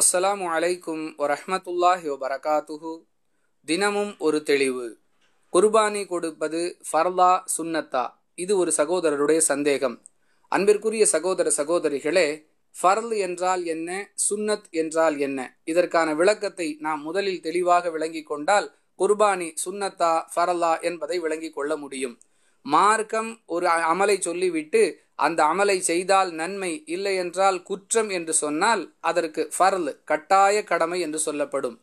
அஸ்ஸலாமு அலைக்கும் வரஹமத்துல்லாஹி வபரகாத்துஹு தினமும் ஒரு தெளிவு குர்பானி கொடுப்பது ஃபர்லா சுன்னத்தா இது ஒரு சகோதரருடைய சந்தேகம் அன்பிற்குரிய சகோதர சகோதரிகளே ஃபர்ல் என்றால் என்ன சுன்னத் என்றால் என்ன இதற்கான விளக்கத்தை நாம் முதலில் தெளிவாக விளங்கி கொண்டால் குர்பானி சுன்னத்தா ஃபர்லா என்பதை விளங்கி கொள்ள முடியும் மார்க்கம் ஒரு அமலை சொல்லிவிட்டு அந்த அமலை செய்தால் நன்மை இல்லை என்றால் குற்றம் என்று சொன்னால் அதற்கு ஃபர்ல் கட்டாய கடமை என்று சொல்லப்படும்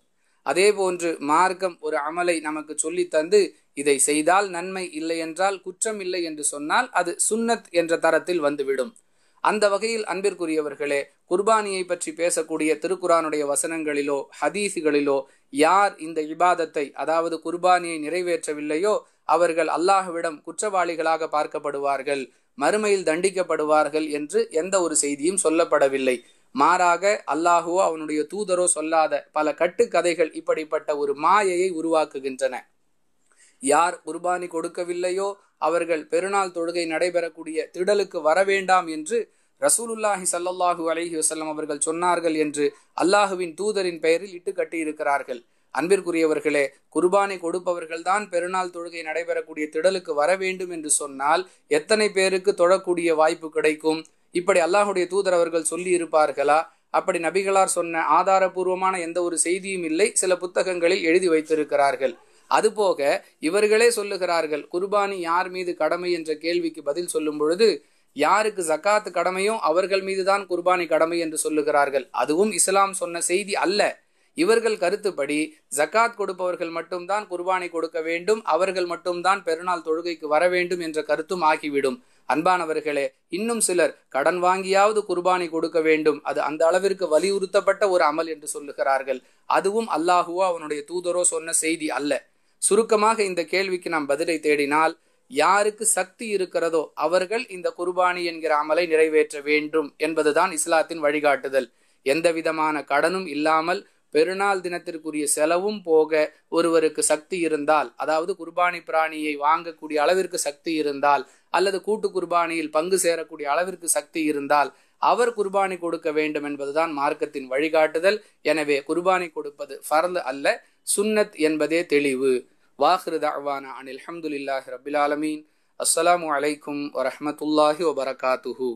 அதே போன்று மார்க்கம் ஒரு அமலை நமக்கு சொல்லி தந்து இதை செய்தால் நன்மை இல்லை என்றால் குற்றம் இல்லை என்று சொன்னால் அது சுன்னத் என்ற தரத்தில் வந்துவிடும் அந்த வகையில் அன்பிற்குரியவர்களே குர்பானியை பற்றி பேசக்கூடிய திருக்குறானுடைய வசனங்களிலோ ஹதீஸுகளிலோ யார் இந்த இபாதத்தை அதாவது குர்பானியை நிறைவேற்றவில்லையோ அவர்கள் அல்லாஹுவிடம் குற்றவாளிகளாக பார்க்கப்படுவார்கள் மறுமையில் தண்டிக்கப்படுவார்கள் என்று எந்த ஒரு செய்தியும் சொல்லப்படவில்லை மாறாக அல்லாஹுவோ அவனுடைய தூதரோ சொல்லாத பல கட்டுக்கதைகள் இப்படிப்பட்ட ஒரு மாயையை உருவாக்குகின்றன யார் குர்பானி கொடுக்கவில்லையோ அவர்கள் பெருநாள் தொழுகை நடைபெறக்கூடிய திடலுக்கு வர வேண்டாம் என்று ரசூலுல்லாஹி சல்லாஹூ அலஹி வசல்லம் அவர்கள் சொன்னார்கள் என்று அல்லாஹுவின் தூதரின் பெயரில் இட்டு கட்டியிருக்கிறார்கள் அன்பிற்குரியவர்களே குர்பானை கொடுப்பவர்கள்தான் பெருநாள் தொழுகை நடைபெறக்கூடிய திடலுக்கு வர வேண்டும் என்று சொன்னால் எத்தனை பேருக்கு தொழக்கூடிய வாய்ப்பு கிடைக்கும் இப்படி அல்லாஹுடைய தூதர் அவர்கள் சொல்லி இருப்பார்களா அப்படி நபிகளார் சொன்ன ஆதாரபூர்வமான எந்த ஒரு செய்தியும் இல்லை சில புத்தகங்களில் எழுதி வைத்திருக்கிறார்கள் அதுபோக இவர்களே சொல்லுகிறார்கள் குர்பானி யார் மீது கடமை என்ற கேள்விக்கு பதில் சொல்லும் பொழுது யாருக்கு ஜக்காத்து கடமையும் அவர்கள் மீதுதான் குர்பானி கடமை என்று சொல்லுகிறார்கள் அதுவும் இஸ்லாம் சொன்ன செய்தி அல்ல இவர்கள் கருத்துப்படி ஜக்காத் கொடுப்பவர்கள் மட்டும்தான் குர்பானை கொடுக்க வேண்டும் அவர்கள் மட்டும்தான் பெருநாள் தொழுகைக்கு வர வேண்டும் என்ற கருத்தும் ஆகிவிடும் அன்பானவர்களே இன்னும் சிலர் கடன் வாங்கியாவது குர்பானை கொடுக்க வேண்டும் அது அந்த அளவிற்கு வலியுறுத்தப்பட்ட ஒரு அமல் என்று சொல்லுகிறார்கள் அதுவும் அல்லாஹுவோ அவனுடைய தூதரோ சொன்ன செய்தி அல்ல சுருக்கமாக இந்த கேள்விக்கு நாம் பதிலை தேடினால் யாருக்கு சக்தி இருக்கிறதோ அவர்கள் இந்த குர்பானி என்கிற அமலை நிறைவேற்ற வேண்டும் என்பதுதான் இஸ்லாத்தின் வழிகாட்டுதல் எந்த விதமான கடனும் இல்லாமல் பெருநாள் தினத்திற்குரிய செலவும் போக ஒருவருக்கு சக்தி இருந்தால் அதாவது குர்பானி பிராணியை வாங்கக்கூடிய அளவிற்கு சக்தி இருந்தால் அல்லது கூட்டு குர்பானியில் பங்கு சேரக்கூடிய அளவிற்கு சக்தி இருந்தால் அவர் குர்பானி கொடுக்க வேண்டும் என்பதுதான் மார்க்கத்தின் வழிகாட்டுதல் எனவே குர்பானி கொடுப்பது ஃபர்ல் அல்ல சுன்னத் என்பதே தெளிவு வாஹிரு தவானா அனில் அஹமதுல்லாஹி ரபிலாலமீன் ஆலமீன் அஸ்லாம் வலைக்கும் வரமத்துல்லாஹி வபரகாத்துஹூ